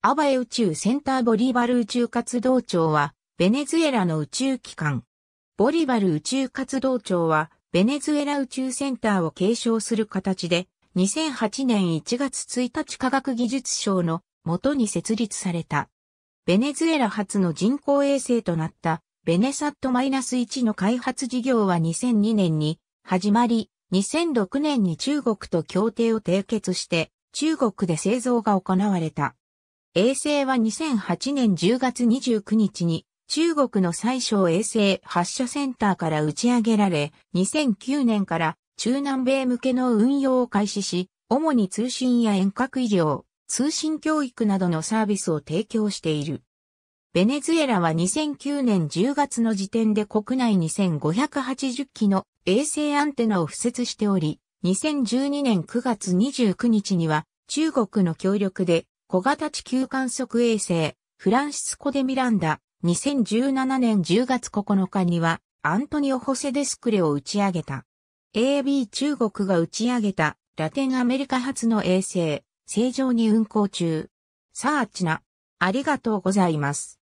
アバエ宇宙センターボリバル宇宙活動庁は、ベネズエラの宇宙機関。ボリバル宇宙活動庁は、ベネズエラ宇宙センターを継承する形で、2008年1月1日科学技術省の元に設立された。ベネズエラ初の人工衛星となった、ベネサット -1 の開発事業は2002年に始まり、2006年に中国と協定を締結して、中国で製造が行われた。衛星は2008年10月29日に中国の最小衛星発射センターから打ち上げられ、2009年から中南米向けの運用を開始し、主に通信や遠隔医療、通信教育などのサービスを提供している。ベネズエラは2009年10月の時点で国内2580機の衛星アンテナを付設しており、2012年9月29日には中国の協力で小型地球観測衛星、フランシスコ・デ・ミランダ、2017年10月9日には、アントニオ・ホセ・デスクレを打ち上げた。AB 中国が打ち上げた、ラテンアメリカ発の衛星、正常に運行中。サーチナ、ありがとうございます。